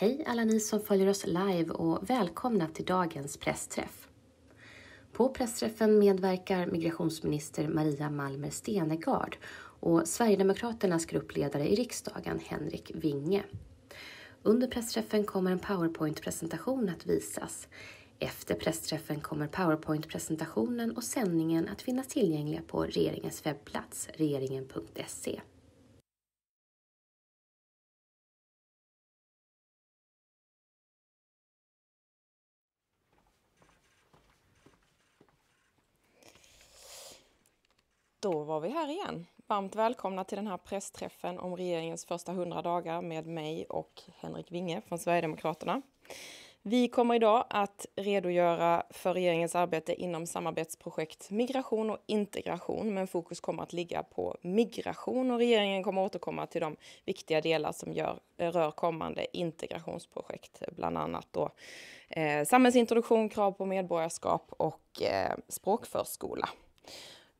Hej alla ni som följer oss live och välkomna till dagens pressträff. På pressträffen medverkar migrationsminister Maria Malmer Stenegard och Sverigedemokraternas gruppledare i riksdagen Henrik Winge. Under pressträffen kommer en powerpoint-presentation att visas. Efter pressträffen kommer powerpoint-presentationen och sändningen att finnas tillgängliga på regeringens webbplats regeringen.se. Då var vi här igen. Varmt välkomna till den här pressträffen om regeringens första 100 dagar med mig och Henrik Winge från Sverigedemokraterna. Vi kommer idag att redogöra för regeringens arbete inom samarbetsprojekt migration och integration, men fokus kommer att ligga på migration och regeringen kommer återkomma till de viktiga delar som gör, rör kommande integrationsprojekt, bland annat då eh, samhällsintroduktion, krav på medborgarskap och eh, språkförskola.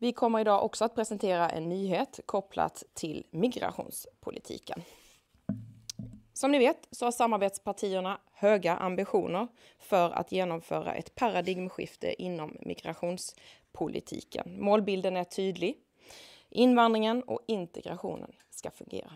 Vi kommer idag också att presentera en nyhet kopplat till migrationspolitiken. Som ni vet så har samarbetspartierna höga ambitioner för att genomföra ett paradigmskifte inom migrationspolitiken. Målbilden är tydlig. Invandringen och integrationen ska fungera.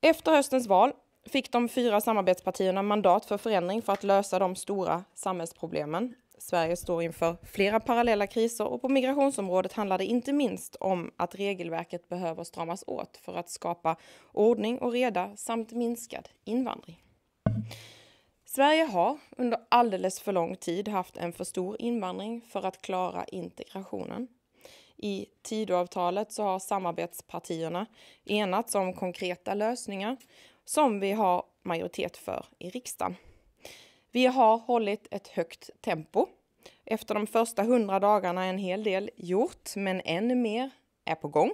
Efter höstens val fick de fyra samarbetspartierna mandat för förändring för att lösa de stora samhällsproblemen Sverige står inför flera parallella kriser och på migrationsområdet handlar det inte minst om att regelverket behöver stramas åt för att skapa ordning och reda samt minskad invandring. Sverige har under alldeles för lång tid haft en för stor invandring för att klara integrationen. I Tidöavtalet så har samarbetspartierna enats om konkreta lösningar som vi har majoritet för i riksdagen. Vi har hållit ett högt tempo. Efter de första hundra dagarna är en hel del gjort, men ännu mer är på gång.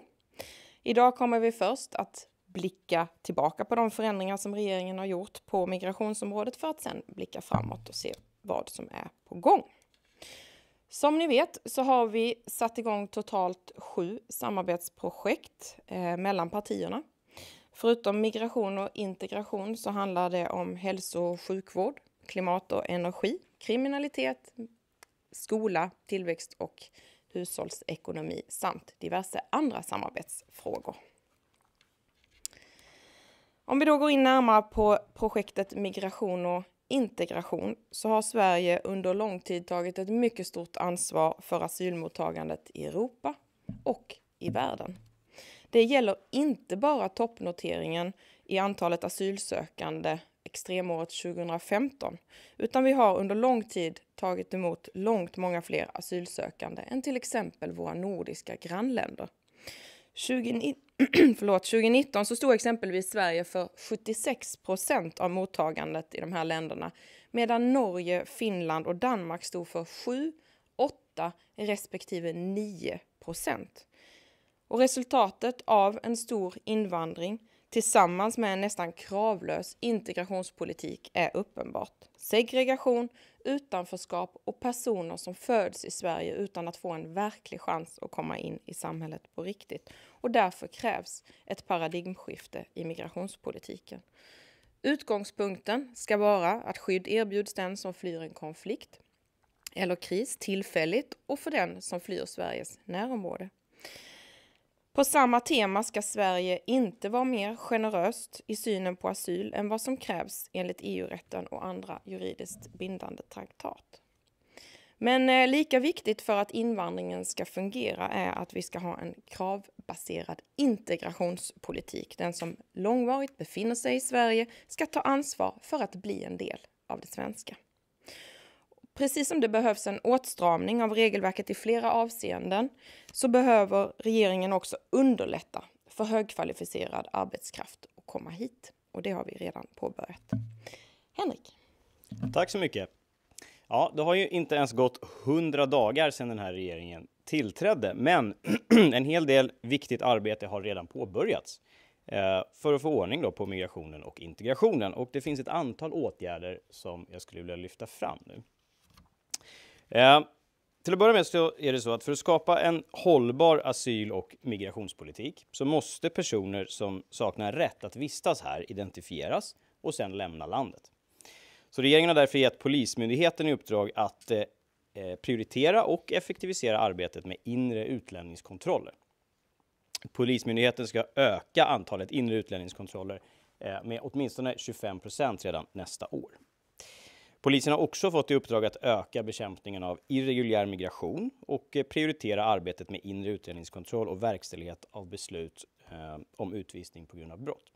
Idag kommer vi först att blicka tillbaka på de förändringar som regeringen har gjort på migrationsområdet för att sedan blicka framåt och se vad som är på gång. Som ni vet så har vi satt igång totalt sju samarbetsprojekt eh, mellan partierna. Förutom migration och integration så handlar det om hälso och sjukvård, klimat och energi, kriminalitet, skola, tillväxt och hushållsekonomi samt diverse andra samarbetsfrågor. Om vi då går in närmare på projektet migration och integration så har Sverige under lång tid tagit ett mycket stort ansvar för asylmottagandet i Europa och i världen. Det gäller inte bara toppnoteringen i antalet asylsökande extremåret 2015, utan vi har under lång tid tagit emot långt många fler asylsökande än till exempel våra nordiska grannländer. 20, förlåt, 2019 så stod exempelvis Sverige för 76 procent av mottagandet i de här länderna, medan Norge, Finland och Danmark stod för 7, 8 respektive 9 procent. Och resultatet av en stor invandring tillsammans med en nästan kravlös integrationspolitik är uppenbart. Segregation, utanförskap och personer som föds i Sverige utan att få en verklig chans att komma in i samhället på riktigt. Och därför krävs ett paradigmskifte i migrationspolitiken. Utgångspunkten ska vara att skydd erbjuds den som flyr en konflikt eller kris tillfälligt och för den som flyr Sveriges närområde. På samma tema ska Sverige inte vara mer generöst i synen på asyl än vad som krävs enligt EU-rätten och andra juridiskt bindande traktat. Men eh, lika viktigt för att invandringen ska fungera är att vi ska ha en kravbaserad integrationspolitik. Den som långvarigt befinner sig i Sverige ska ta ansvar för att bli en del av det svenska. Precis som det behövs en åtstramning av regelverket i flera avseenden så behöver regeringen också underlätta för högkvalificerad arbetskraft att komma hit. Och det har vi redan påbörjat. Henrik. Tack så mycket. Ja, det har ju inte ens gått hundra dagar sedan den här regeringen tillträdde, men en hel del viktigt arbete har redan påbörjats eh, för att få ordning då på migrationen och integrationen. Och det finns ett antal åtgärder som jag skulle vilja lyfta fram nu till att börja med så är det så att för att skapa en hållbar asyl och migrationspolitik så måste personer som saknar rätt att vistas här identifieras och sedan lämna landet. Så regeringen har därför gett Polismyndigheten i uppdrag att eh, eh, prioritera och effektivisera arbetet med inre utlänningskontroller. Polismyndigheten ska öka antalet inre utlänningskontroller eh, med åtminstone 25 procent redan nästa år. Polisen har också fått i uppdrag att öka bekämpningen av irreguljär migration och eh, prioritera arbetet med inre utredningskontroll och verkställighet av beslut eh, om utvisning på grund av brott.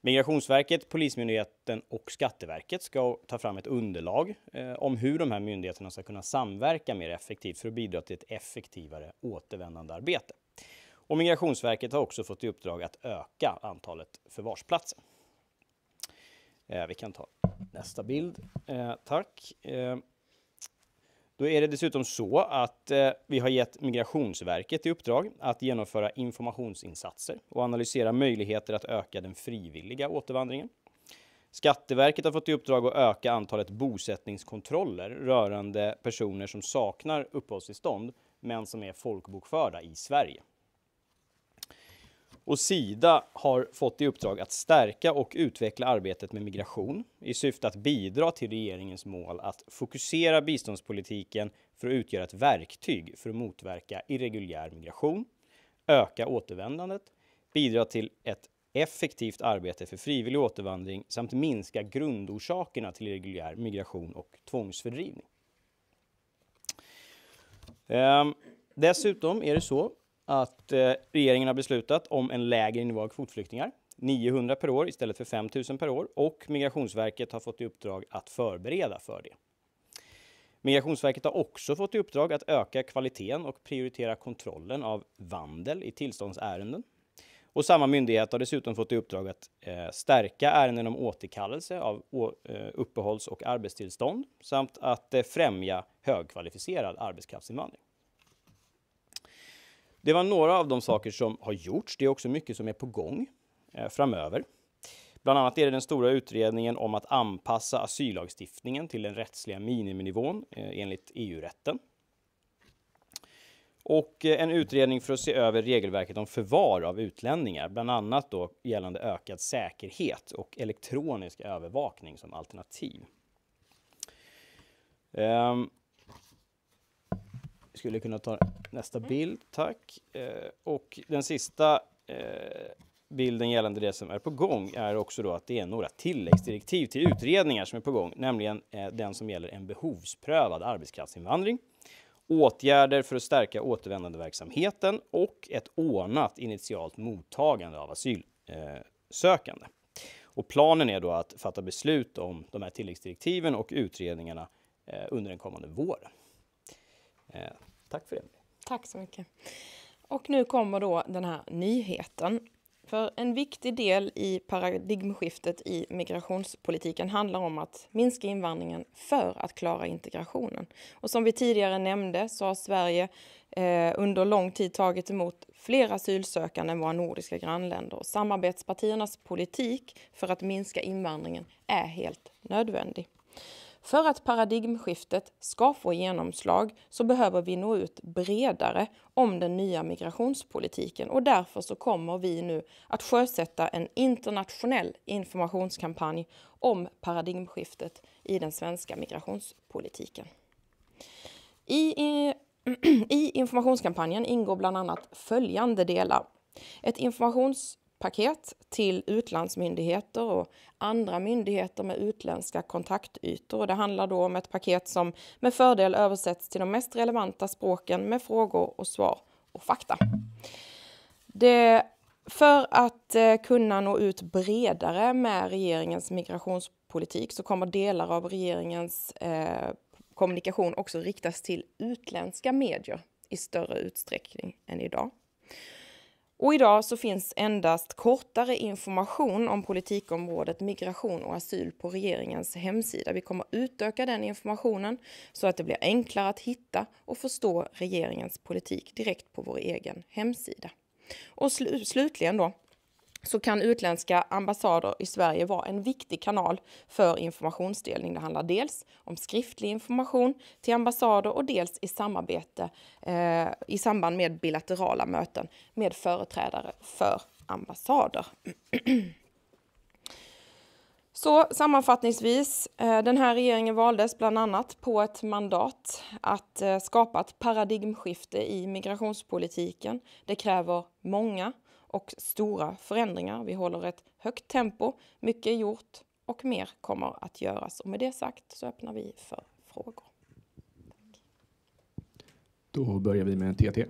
Migrationsverket, Polismyndigheten och Skatteverket ska ta fram ett underlag eh, om hur de här myndigheterna ska kunna samverka mer effektivt för att bidra till ett effektivare återvändandearbete. Och Migrationsverket har också fått i uppdrag att öka antalet förvarsplatser. Vi kan ta Nästa bild. Eh, tack. Eh, då är det dessutom så att eh, vi har gett Migrationsverket i uppdrag att genomföra informationsinsatser och analysera möjligheter att öka den frivilliga återvandringen. Skatteverket har fått i uppdrag att öka antalet bosättningskontroller rörande personer som saknar uppehållstillstånd men som är folkbokförda i Sverige. Och Sida har fått i uppdrag att stärka och utveckla arbetet med migration i syfte att bidra till regeringens mål att fokusera biståndspolitiken för att utgöra ett verktyg för att motverka irreguljär migration, öka återvändandet, bidra till ett effektivt arbete för frivillig återvandring samt minska grundorsakerna till irreguljär migration och tvångsfördrivning. Ehm, dessutom är det så att eh, regeringen har beslutat om en lägre nivå av kvotflyktingar. 900 per år istället för 5000 per år och Migrationsverket har fått i uppdrag att förbereda för det. Migrationsverket har också fått i uppdrag att öka kvaliteten och prioritera kontrollen av vandel i tillståndsärenden. Och samma myndighet har dessutom fått i uppdrag att eh, stärka ärenden om återkallelse av eh, uppehålls och arbetstillstånd samt att eh, främja högkvalificerad arbetskraftsinvandring. Det var några av de saker som har gjorts. Det är också mycket som är på gång eh, framöver. Bland annat är det den stora utredningen om att anpassa asyllagstiftningen till den rättsliga miniminivån eh, enligt EU-rätten. Och eh, en utredning för att se över regelverket om förvar av utlänningar, bland annat då gällande ökad säkerhet och elektronisk övervakning som alternativ. Um, skulle kunna ta nästa mm. bild, tack. Eh, och den sista eh, bilden gällande det som är på gång är också då att det är några tilläggsdirektiv till utredningar som är på gång, nämligen eh, den som gäller en behovsprövad arbetskraftsinvandring, åtgärder för att stärka återvändandeverksamheten och ett ordnat initialt mottagande av asylsökande. Och planen är då att fatta beslut om de här tilläggsdirektiven och utredningarna eh, under den kommande våren. Eh, Tack för det. Tack så mycket. Och nu kommer då den här nyheten. För en viktig del i paradigmskiftet i migrationspolitiken handlar om att minska invandringen för att klara integrationen. Och som vi tidigare nämnde så har Sverige eh, under lång tid tagit emot fler asylsökande än våra nordiska grannländer. Och samarbetspartiernas politik för att minska invandringen är helt nödvändig. För att paradigmskiftet ska få genomslag så behöver vi nå ut bredare om den nya migrationspolitiken och därför så kommer vi nu att sjösätta en internationell informationskampanj om paradigmskiftet i den svenska migrationspolitiken. I, i, i informationskampanjen ingår bland annat följande delar. Ett informations paket till utlandsmyndigheter och andra myndigheter med utländska kontaktytor. Och det handlar då om ett paket som med fördel översätts till de mest relevanta språken med frågor och svar och fakta. Det, för att eh, kunna nå ut bredare med regeringens migrationspolitik så kommer delar av regeringens eh, kommunikation också riktas till utländska medier i större utsträckning än idag. Och idag så finns endast kortare information om politikområdet migration och asyl på regeringens hemsida. Vi kommer utöka den informationen så att det blir enklare att hitta och förstå regeringens politik direkt på vår egen hemsida. Och sl slutligen då, så kan utländska ambassader i Sverige vara en viktig kanal för informationsdelning. Det handlar dels om skriftlig information till ambassader och dels i samarbete eh, i samband med bilaterala möten med företrädare för ambassader. Så sammanfattningsvis, eh, den här regeringen valdes bland annat på ett mandat att eh, skapa ett paradigmskifte i migrationspolitiken. Det kräver många och stora förändringar. Vi håller ett högt tempo, mycket är gjort och mer kommer att göras. Och med det sagt så öppnar vi för frågor. Tack. Då börjar vi med en TT.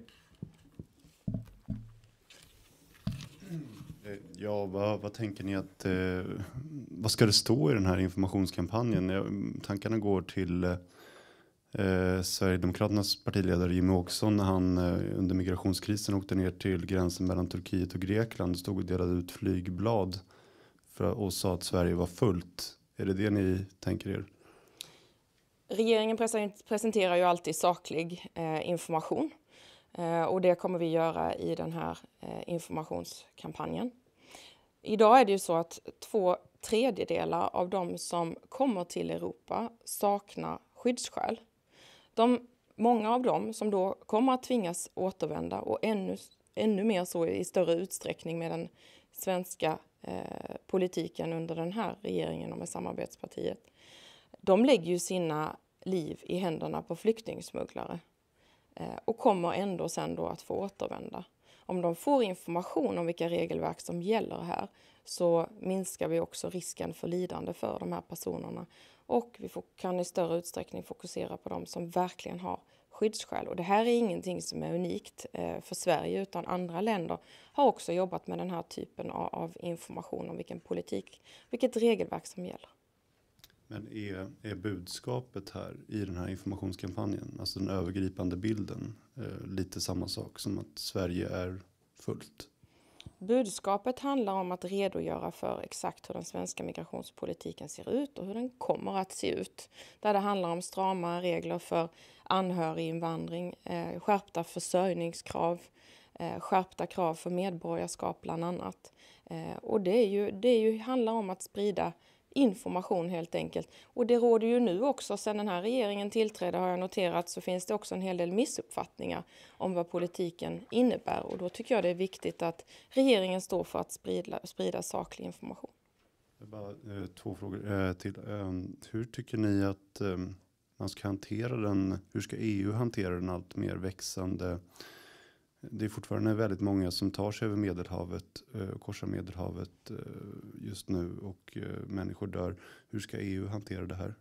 Eh, ja, vad, vad, tänker ni att, eh, vad ska det stå i den här informationskampanjen? tankarna går till eh, eh, Sverigedemokraternas partiledare Jimmie Åkesson när han eh, under migrationskrisen åkte ner till gränsen mellan Turkiet och Grekland och stod och delade ut flygblad för, och sa att Sverige var fullt. Är det det ni tänker er? Regeringen presenterar ju alltid saklig eh, information eh, och det kommer vi göra i den här eh, informationskampanjen. Idag är det ju så att två tredjedelar av de som kommer till Europa saknar skyddsskäl. De, många av dem som då kommer att tvingas återvända och ännu, ännu mer så i större utsträckning med den svenska eh, politiken under den här regeringen och med samarbetspartiet. De lägger ju sina liv i händerna på flyktingsmugglare eh, och kommer ändå sen då att få återvända. Om de får information om vilka regelverk som gäller här så minskar vi också risken för lidande för de här personerna och vi kan i större utsträckning fokusera på de som verkligen har skyddsskäl. Och det här är ingenting som är unikt eh, för Sverige utan andra länder har också jobbat med den här typen av information om vilken politik, vilket regelverk som gäller. Men är, är budskapet här i den här informationskampanjen, alltså den övergripande bilden, eh, lite samma sak som att Sverige är fullt? Budskapet handlar om att redogöra för exakt hur den svenska migrationspolitiken ser ut och hur den kommer att se ut. Där det handlar om strama regler för anhöriginvandring, eh, skärpta försörjningskrav, eh, skärpta krav för medborgarskap bland annat. Eh, och det, är ju, det är ju, handlar om att sprida information helt enkelt. Och det råder ju nu också, sedan den här regeringen tillträdde har jag noterat, så finns det också en hel del missuppfattningar om vad politiken innebär. Och då tycker jag det är viktigt att regeringen står för att sprida, sprida saklig information. Bara, eh, två frågor eh, till. Eh, hur tycker ni att ehm, man ska hantera den? Hur ska EU hantera den allt mer växande det är fortfarande väldigt många som tar sig över Medelhavet eh, och korsar Medelhavet eh, just nu och eh, människor dör. Hur ska EU hantera det här?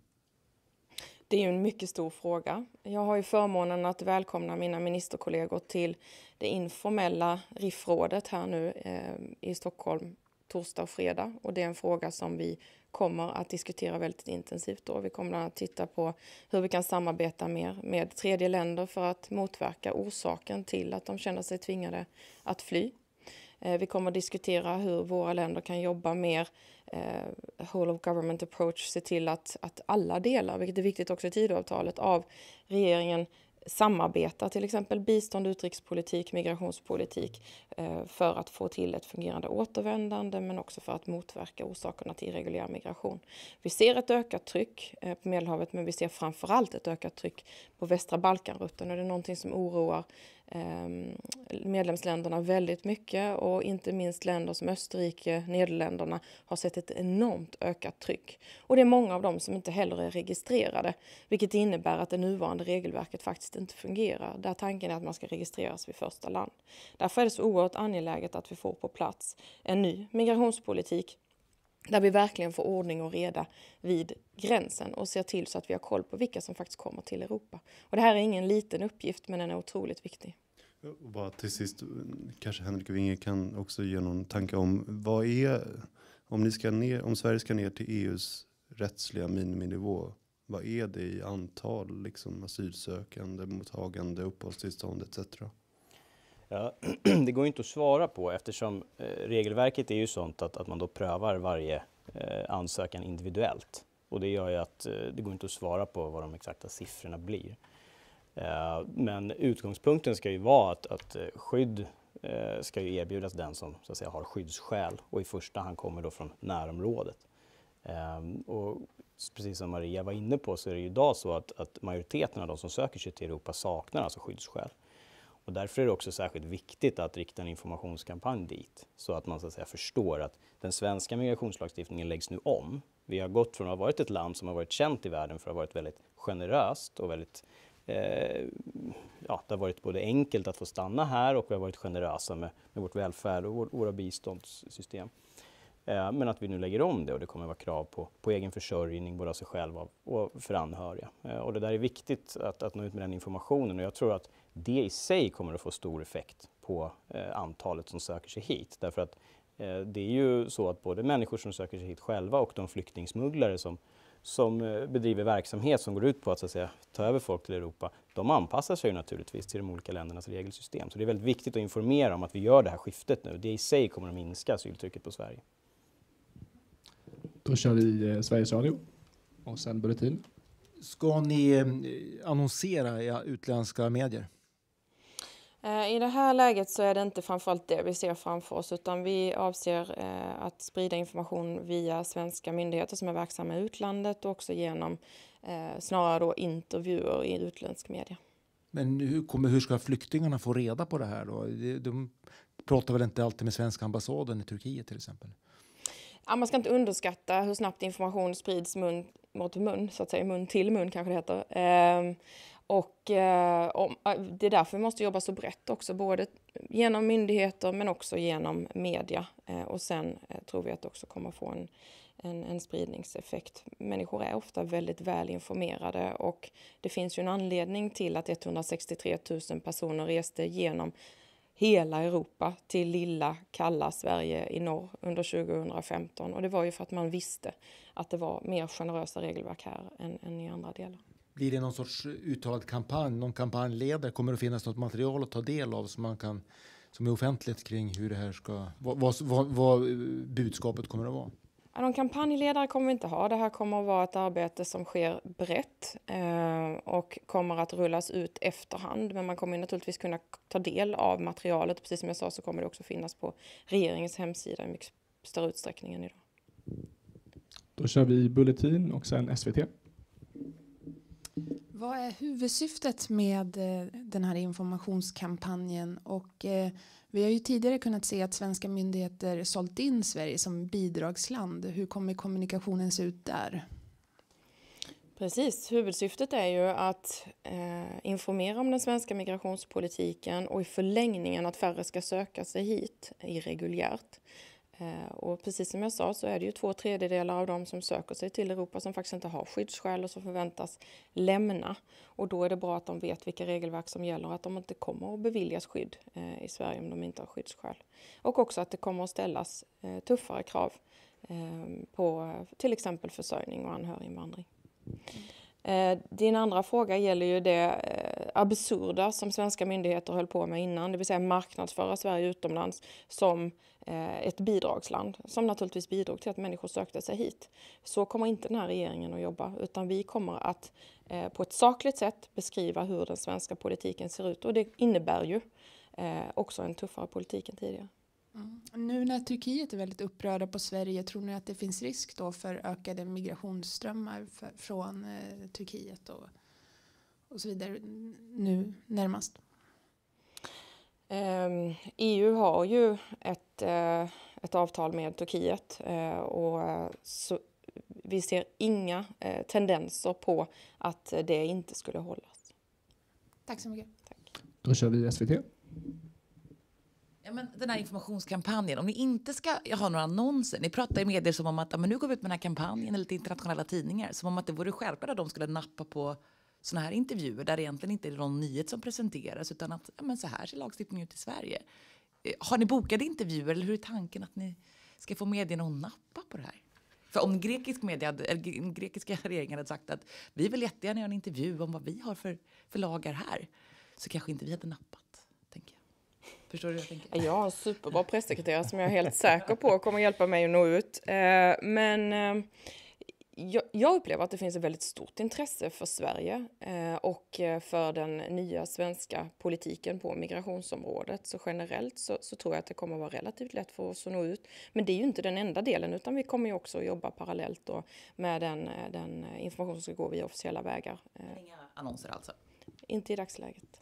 Det är ju en mycket stor fråga. Jag har ju förmånen att välkomna mina ministerkollegor till det informella RIF-rådet här nu eh, i Stockholm torsdag och fredag. Och det är en fråga som vi kommer att diskutera väldigt intensivt. Då. Vi kommer bland annat titta på hur vi kan samarbeta mer med tredje länder för att motverka orsaken till att de känner sig tvingade att fly. Eh, vi kommer att diskutera hur våra länder kan jobba mer eh, whole of government approach, se till att, att alla delar, vilket är viktigt också i Tidöavtalet, av regeringen samarbeta, till exempel bistånd, utrikespolitik, migrationspolitik eh, för att få till ett fungerande återvändande men också för att motverka orsakerna till irreguljär migration. Vi ser ett ökat tryck eh, på Medelhavet men vi ser framförallt ett ökat tryck på västra Balkanrutten och det är någonting som oroar Ehm, medlemsländerna väldigt mycket och inte minst länder som Österrike, Nederländerna har sett ett enormt ökat tryck. Och det är många av dem som inte heller är registrerade, vilket innebär att det nuvarande regelverket faktiskt inte fungerar, där tanken är att man ska registreras vid första land. Därför är det så oerhört angeläget att vi får på plats en ny migrationspolitik där vi verkligen får ordning och reda vid gränsen och ser till så att vi har koll på vilka som faktiskt kommer till Europa. Och det här är ingen liten uppgift men den är otroligt viktig. bara till sist, kanske Henrik Winge kan också ge någon tanke om vad är, om, ni ska ner, om Sverige ska ner till EUs rättsliga miniminivå, vad är det i antal liksom, asylsökande, mottagande, uppehållstillstånd etc? Ja, det går inte att svara på eftersom eh, regelverket är ju sånt att, att man då prövar varje eh, ansökan individuellt. Och det gör ju att eh, det går inte att svara på vad de exakta siffrorna blir. Men utgångspunkten ska ju vara att, att skydd ska ju erbjudas den som så att säga, har skyddsskäl och i första hand kommer då från närområdet. Och precis som Maria var inne på så är det ju idag så att, att majoriteten av de som söker sig till Europa saknar alltså skyddsskäl. Och därför är det också särskilt viktigt att rikta en informationskampanj dit så att man så att säga, förstår att den svenska migrationslagstiftningen läggs nu om. Vi har gått från att ha varit ett land som har varit känt i världen för att ha varit väldigt generöst och väldigt eh, Ja, det har varit både enkelt att få stanna här och vi har varit generösa med, med vårt välfärd och vår, våra biståndssystem. Eh, men att vi nu lägger om det och det kommer vara krav på, på egen försörjning både av sig själv och för anhöriga. Eh, och det där är viktigt att, att nå ut med den informationen och jag tror att det i sig kommer att få stor effekt på eh, antalet som söker sig hit. Därför att eh, det är ju så att både människor som söker sig hit själva och de flyktingsmugglare som, som eh, bedriver verksamhet som går ut på att, så att säga, ta över folk till Europa, de anpassar sig naturligtvis till de olika ländernas regelsystem. Så det är väldigt viktigt att informera om att vi gör det här skiftet nu. Det i sig kommer att minska asyltrycket på Sverige. Då kör vi eh, Sveriges Radio och sen Bulletin. Ska ni eh, annonsera i utländska medier? Eh, I det här läget så är det inte framförallt det vi ser framför oss utan vi avser eh, att sprida information via svenska myndigheter som är verksamma i utlandet och också genom eh, snarare då intervjuer i utländsk media. Men hur, kommer, hur ska flyktingarna få reda på det här då? De pratar väl inte alltid med svenska ambassaden i Turkiet till exempel? Ja, man ska inte underskatta hur snabbt information sprids mun mot mun, så att säga mun till mun kanske det heter. Ehm, och eh, om, eh, det är därför vi måste jobba så brett också, både genom myndigheter men också genom media. Eh, och sen eh, tror vi att det också kommer få en, en, en, spridningseffekt. Människor är ofta väldigt väl informerade och det finns ju en anledning till att 163 000 personer reste genom hela Europa till lilla kalla Sverige i norr under 2015. Och det var ju för att man visste att det var mer generösa regelverk här än, än i andra delar. Blir det någon sorts uttalad kampanj, någon kampanjledare? Kommer det finnas något material att ta del av som man kan som är offentligt kring hur det här ska, vad, vad, vad, vad budskapet kommer att vara? Ja, någon kampanjledare kommer vi inte ha. Det här kommer att vara ett arbete som sker brett eh, och kommer att rullas ut efterhand. Men man kommer naturligtvis kunna ta del av materialet. Precis som jag sa så kommer det också finnas på regeringens hemsida i mycket större utsträckning än idag. Då kör vi Bulletin och sen SVT. Vad är huvudsyftet med eh, den här informationskampanjen? Och eh, vi har ju tidigare kunnat se att svenska myndigheter sålt in Sverige som bidragsland. Hur kommer kommunikationen se ut där? Precis, huvudsyftet är ju att eh, informera om den svenska migrationspolitiken och i förlängningen att färre ska söka sig hit irreguljärt. Eh, och precis som jag sa så är det ju två tredjedelar av de som söker sig till Europa som faktiskt inte har skyddsskäl och som förväntas lämna. Och då är det bra att de vet vilka regelverk som gäller och att de inte kommer att beviljas skydd eh, i Sverige om de inte har skyddsskäl. Och också att det kommer att ställas eh, tuffare krav på till exempel försörjning och anhöriginvandring. Mm. Eh, din andra fråga gäller ju det eh, absurda som svenska myndigheter höll på med innan, det vill säga marknadsföra Sverige utomlands som eh, ett bidragsland som naturligtvis bidrog till att människor sökte sig hit. Så kommer inte den här regeringen att jobba utan vi kommer att på ett sakligt sätt beskriva hur den svenska politiken ser ut och det innebär ju också en tuffare politik än tidigare. Mm. Nu när Turkiet är väldigt upprörda på Sverige, tror ni att det finns risk då för ökade migrationsströmmar för, från eh, Turkiet och, och så vidare nu närmast? EU ehm, e har ju ett, eh, ett avtal med Turkiet eh, och eh, så, vi ser inga tendenser på att det inte skulle hållas. Tack så mycket. Tack. Då kör vi SVT. Ja, men den här informationskampanjen, om ni inte ska ha några annonser, ni pratar i medier som om att men nu går vi ut med den här kampanjen eller lite internationella tidningar, som om att det vore självklart att de skulle nappa på sådana här intervjuer där det egentligen inte är någon nyhet som presenteras utan att ja, men så här ser lagstiftningen ut i Sverige. Eh, har ni bokade intervjuer eller hur är tanken att ni ska få medierna att nappa på det här? För om grekisk media, eller grekiska regeringen hade sagt att vi vill jättegärna göra en intervju om vad vi har för, för lagar här så kanske inte vi hade nappat. Förstår du hur jag tänker? Jag har en superbra pressekreterare som jag är helt säker på kommer hjälpa mig att nå ut. Eh, men eh, jag upplever att det finns ett väldigt stort intresse för Sverige eh, och för den nya svenska politiken på migrationsområdet. Så generellt så, tror jag att det kommer vara relativt lätt för oss att nå ut. Men det är ju inte den enda delen utan vi kommer ju också att jobba parallellt med den, den, information som ska gå via officiella vägar. Inga annonser alltså? Inte i dagsläget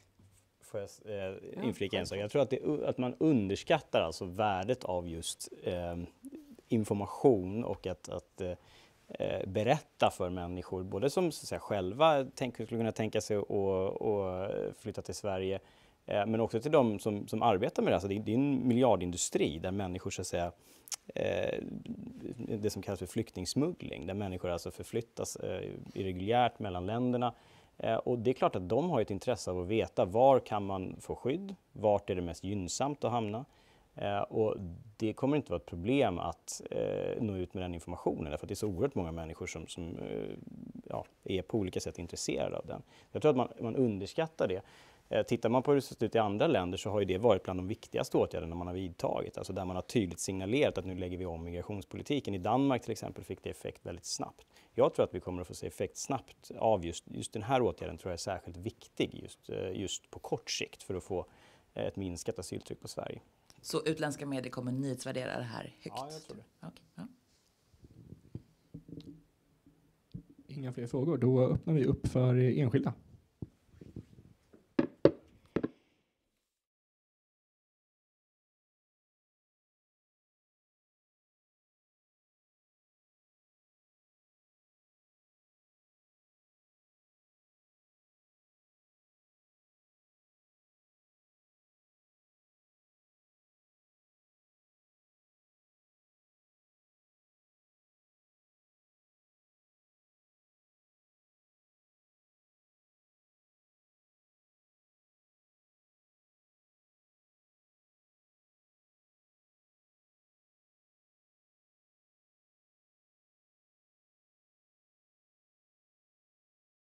får jag eh, inflika en sak. Jag tror att, det, att man underskattar alltså värdet av just eh, information och att, att eh, eh berätta för människor, både som så säga, själva tänk, skulle kunna tänka sig att flytta till Sverige, eh, men också till de som, som arbetar med det. Alltså det, det är en miljardindustri där människor så att säga, eh, det som kallas för flyktingsmuggling, där människor alltså förflyttas eh, irreguljärt mellan länderna Eh, och det är klart att de har ett intresse av att veta var kan man få skydd? Vart är det mest gynnsamt att hamna? Eh, och det kommer inte vara ett problem att eh, nå ut med den informationen därför att det är så oerhört många människor som, som ja, är på olika sätt intresserade av den. Jag tror att man, man underskattar det. Eh, tittar man på hur det sett ut i andra länder så har ju det varit bland de viktigaste åtgärderna man har vidtagit, alltså där man har tydligt signalerat att nu lägger vi om migrationspolitiken. I Danmark till exempel fick det effekt väldigt snabbt. Jag tror att vi kommer att få se effekt snabbt av just, just den här åtgärden, tror jag är särskilt viktig just, eh, just på kort sikt för att få eh, ett minskat asyltryck på Sverige. Så utländska medier kommer nyhetsvärdera det här högt? Ja, jag tror det. Okay, ja. Inga fler frågor, då öppnar vi upp för enskilda.